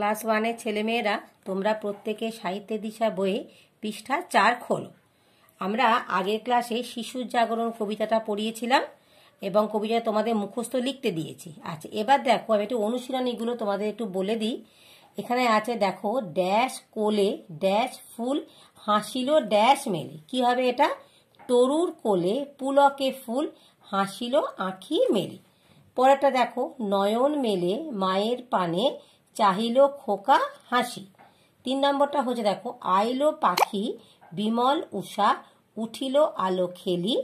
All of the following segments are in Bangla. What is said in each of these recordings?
ক্লাস ওয়ানের ছেলেমেয়েরা তোমরা প্রত্যেকে সাহিত্যে দিশা বইয়ে পৃষ্ঠা চার খোলো আমরা আগের ক্লাসে শিশুর জাগরণ কবিতাটা পড়িয়েছিলাম এবং কবিতা তোমাদের মুখস্থ লিখতে দিয়েছি আচ্ছা এবার দেখো আমি একটু অনুশীলনীগুলো তোমাদের একটু বলে দিই এখানে আছে দেখো ড্যাশ কোলে ড্যাশ ফুল হাসিল ড্যাশ মেলে কি হবে এটা তরুর কোলে পুলকে ফুল হাসিল আঁখি মেলে পরেরটা দেখো নয়ন মেলে মায়ের পানে চাহিল খোকা হাসি তিন নম্বরটা হচ্ছে দেখো আইলো পাখি বিমল উষা উঠিল আলো খেলি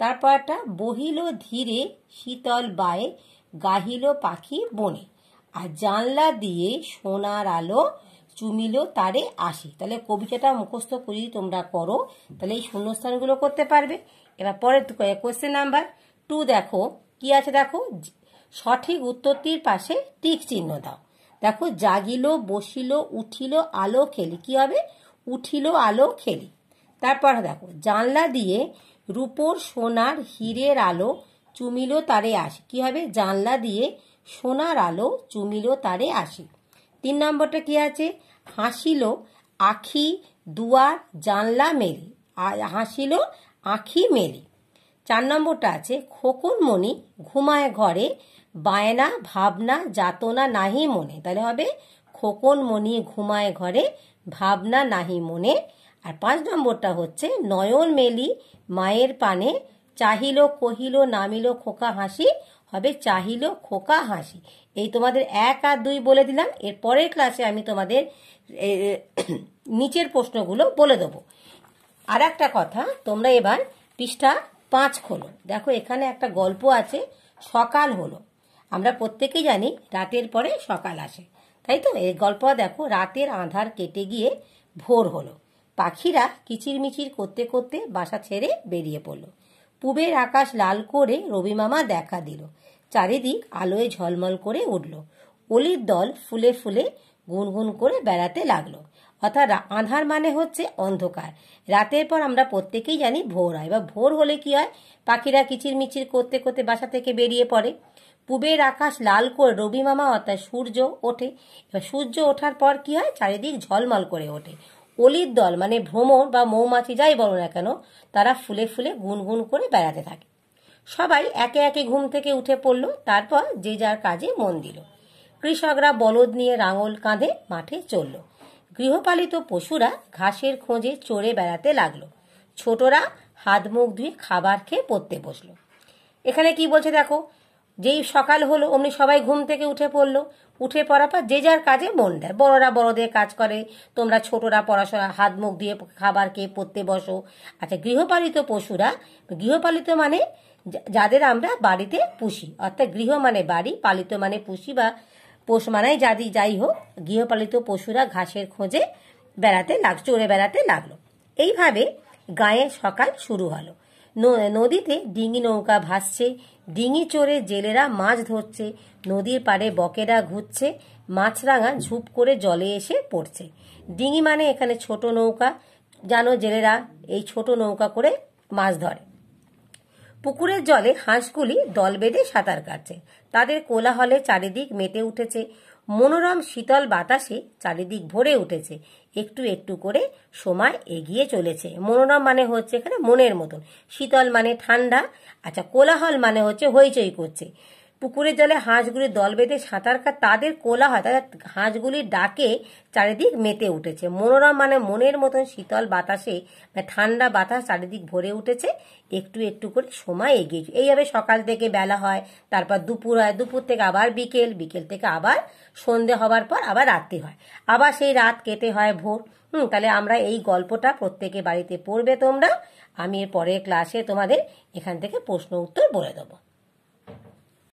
তারপর একটা বহিল ধীরে শীতল বায়ে গাহিল পাখি বনে আর জানলা দিয়ে সোনার আলো চুমিল তারে আসি তাহলে কবিতাটা মুখস্থ যদি তোমরা করো তাহলে এই শূন্যস্থানগুলো করতে পারবে এবার পরের কোয়েশ্চেন নাম্বার টু দেখো কি আছে দেখো সঠিক উত্তরটির পাশে টিক চিহ্ন দাও দেখো জাগিল বসিল উঠিল আলো খেলি কি হবে উঠিল আলো খেলি তারপর দেখো জানলা দিয়ে রূপোর সোনার হীরের আলো চুমিল তারে আসে কি হবে জানলা দিয়ে সোনার আলো চুমিল তারে আসে তিন নম্বরটা কি আছে হাসিল আখি দুয়ার জানলা মেরি হাসিল আখি মেরি চার নম্বরটা আছে খোকনমণি ঘুমায় ঘরে বায়না ভাবনা যাতনা নাহি মনে তাহলে হবে খোকন মনি ঘুমায় ঘরে ভাবনা নাহি মনে আর পাঁচ নম্বরটা হচ্ছে নয়ন মেলি মায়ের পানে চাহিল কহিল নামিল খোকা হাসি হবে চাহিল খোকা হাসি এই তোমাদের এক আর দুই বলে দিলাম এর পরের ক্লাসে আমি তোমাদের নিচের প্রশ্নগুলো বলে দেবো আর একটা কথা তোমরা এবার পৃষ্ঠা পাঁচ খোলো দেখো এখানে একটা গল্প আছে সকাল হলো আমরা প্রত্যেকেই জানি রাতের পরে সকাল আসে তাই তো এই গল্প দেখো রাতের আঁধার কেটে গিয়ে ভোর হলো পাখিরা কিচিরমিচির করতে করতে বাসা ছেড়ে বেরিয়ে পড়ল পুবের আকাশ লাল করে রবি মামা দেখা দিল চারিদিক আলোয় ঝলমল করে উঠল অলির দল ফুলে ফুলে গুনগুন করে বেড়াতে লাগলো অর্থাৎ আঁধার মানে হচ্ছে অন্ধকার রাতের পর আমরা প্রত্যেকেই জানি ভোর হয় বা ভোর হলে কি হয় পাখিরা কিচিরমিচির করতে করতে বাসা থেকে বেরিয়ে পড়ে পূবের আকাশ লাল করে রবি মামা অর্থাৎ সূর্য ওঠে এবার সূর্য ওঠার পর কি হয় চারিদিক ঝলমল করে ওঠে অলির দল মানে ভ্রমণ বা মৌমাছি যাই বলো না কেন তারা ফুলে ফুলে গুনগুন করে বেড়াতে থাকে সবাই একে একে ঘুম থেকে উঠে পড়ল তারপর যে যার কাজে মন দিল কৃষকরা বলদ নিয়ে রাঙল কাঁধে মাঠে চলল গৃহপালিত পশুরা ঘাসের খোঁজে চড়ে বেড়াতে লাগলো ছোটরা হাত মুখ ধুয়ে খাবার খেয়ে পড়তে বসলো এখানে কি বলছে দেখো যেই সকাল হলো অমনি সবাই ঘুম থেকে উঠে পড়লো উঠে পড়ার পর যে যার কাজে মন দেয় বড়রা বড়দের কাজ করে তোমরা ছোটরা পড়াশোনা হাত মুখ দিয়ে খাবার খেয়ে পড়তে বসো আচ্ছা গৃহপালিত পশুরা গৃহপালিত মানে যাদের আমরা বাড়িতে পুষি অর্থাৎ গৃহ মানে বাড়ি পালিত মানে পুষি বা পোষ মানাই যাদি যাই হোক গৃহপালিত পশুরা ঘাসের খোঁজে বেড়াতে লাগ চড়ে বেড়াতে লাগলো এইভাবে গায়ে সকাল শুরু হলো নদীতে ডিঙি নৌকা ভাসছে ডিঙি চড়ে জেলেরা মাছ ধরছে নদীর পাড়ে বকেরা ঘুরছে মাছরাঙা ঝুপ করে জলে এসে পড়ছে ডিঙি মানে এখানে ছোট নৌকা জানো জেলেরা এই ছোট নৌকা করে মাছ ধরে পুকুরের জলে হাঁসগুলি দল বেঁধে সাঁতার কাটছে তাদের কোলাহলে চারিদিক মেতে উঠেছে মনোরম শীতল বাতাসে চারিদিক ভরে উঠেছে একটু একটু করে সময় এগিয়ে চলেছে মনোরম মানে হচ্ছে এখানে মনের মতন শীতল মানে ঠান্ডা আচ্ছা কোলাহল মানে হচ্ছে হইচই করছে পুকুরের জলে হাঁসগুলি দল বেঁধে সাঁতার কাট তাদের কোলা হয় তাদের হাঁসগুলির ডাকে চারিদিক মেতে উঠেছে মনোরম মানে মনের মতন শীতল বাতাসে মানে ঠান্ডা বাতাস চারিদিক ভরে উঠেছে একটু একটু করে সময় এগিয়ে এইভাবে সকাল থেকে বেলা হয় তারপর দুপুর হয় দুপুর থেকে আবার বিকেল বিকেল থেকে আবার সন্ধে হবার পর আবার রাত্রি হয় আবার সেই রাত কেটে হয় ভোর হুম তাহলে আমরা এই গল্পটা প্রত্যেকে বাড়িতে পড়বে তোমরা আমি এর পরের ক্লাসে তোমাদের এখান থেকে প্রশ্ন উত্তর বলে দেবো